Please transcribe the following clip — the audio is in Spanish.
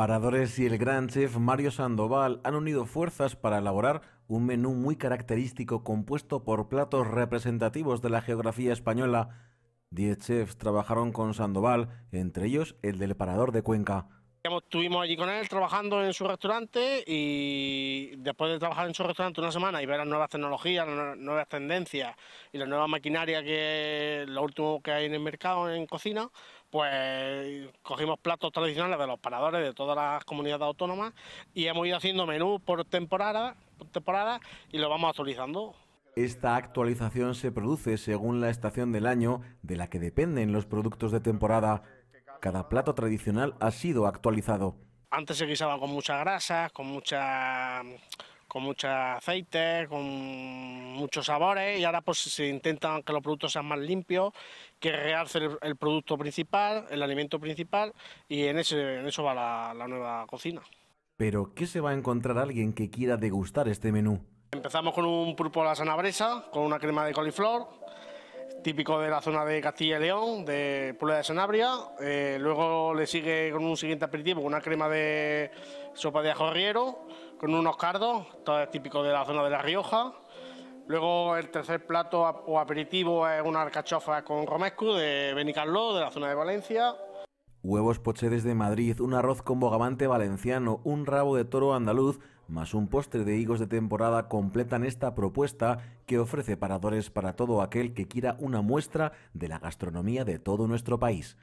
Paradores y el gran chef Mario Sandoval han unido fuerzas para elaborar un menú muy característico compuesto por platos representativos de la geografía española. Diez chefs trabajaron con Sandoval, entre ellos el del Parador de Cuenca. Estuvimos allí con él trabajando en su restaurante y después de trabajar en su restaurante una semana y ver las nuevas tecnologías, las nuevas tendencias y la nueva maquinaria que es lo último que hay en el mercado en cocina, pues cogimos platos tradicionales de los paradores de todas las comunidades autónomas y hemos ido haciendo menú por temporada, por temporada y lo vamos actualizando. Esta actualización se produce según la estación del año de la que dependen los productos de temporada cada plato tradicional ha sido actualizado. Antes se guisaba con mucha grasa, con mucha con mucho aceite, con muchos sabores y ahora pues se intentan que los productos sean más limpios, que realce el, producto principal, el alimento principal y en, en eso va la, la nueva cocina. Pero, ¿qué se va a encontrar alguien que quiera degustar este menú? Empezamos con un pulpo a la sanabresa, con una crema de coliflor, típico de la zona de Castilla y León, de Puebla de Sanabria. Eh, luego le sigue con un siguiente aperitivo, una crema de sopa de ajorriero, con unos cardos, todo es típico de la zona de La Rioja. Luego el tercer plato o aperitivo es una alcachofa con romescu de Benicarló, de la zona de Valencia. Huevos pochedes de Madrid, un arroz con bogavante valenciano, un rabo de toro andaluz, más un postre de higos de temporada completan esta propuesta que ofrece paradores para todo aquel que quiera una muestra de la gastronomía de todo nuestro país.